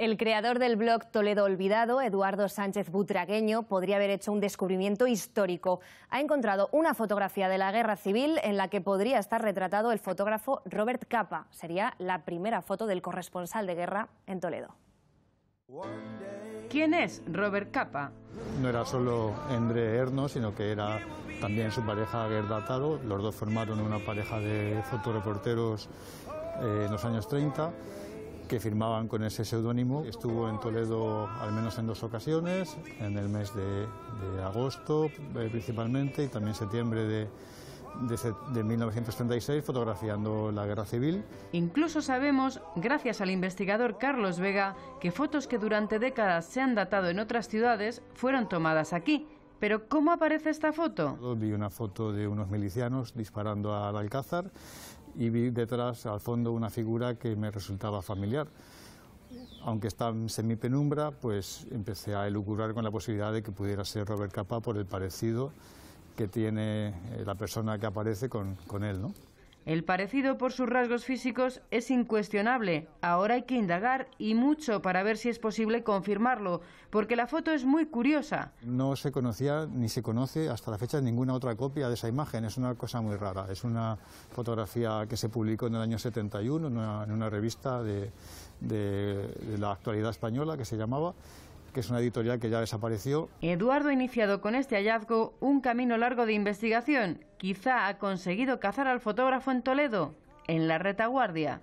El creador del blog Toledo Olvidado, Eduardo Sánchez Butragueño, podría haber hecho un descubrimiento histórico. Ha encontrado una fotografía de la guerra civil en la que podría estar retratado el fotógrafo Robert Capa. Sería la primera foto del corresponsal de guerra en Toledo. ¿Quién es Robert Capa? No era solo André Erno, sino que era también su pareja Gerda Taro. Los dos formaron una pareja de fotoreporteros eh, en los años 30 que firmaban con ese seudónimo. Estuvo en Toledo al menos en dos ocasiones, en el mes de, agosto eh, principalmente y también septiembre de, de 1936 fotografiando la guerra civil. Incluso sabemos, gracias al investigador Carlos Vega, que fotos que durante décadas se han datado en otras ciudades fueron tomadas aquí, pero ¿cómo aparece esta foto? Vi una foto de unos milicianos disparando al Alcázar y vi detrás, al fondo, una figura que me resultaba familiar. Aunque está en semipenumbra, pues empecé a elucubrar con la posibilidad de que pudiera ser Robert Capa por el parecido que tiene eh, la persona que aparece con, con él, ¿no? El parecido por sus rasgos físicos es incuestionable. Ahora hay que indagar y mucho para ver si es posible confirmarlo, porque la foto es muy curiosa. No se conocía ni se conoce hasta la fecha ninguna otra copia de esa imagen. Es una cosa muy rara. Es una fotografía que se publicó en el año 71 en una, revista de la actualidad española que se llamaba que es una editorial que ya desapareció. Eduardo ha iniciado con este hallazgo un camino largo de investigación. Quizá ha conseguido cazar al fotógrafo en Toledo, en la retaguardia.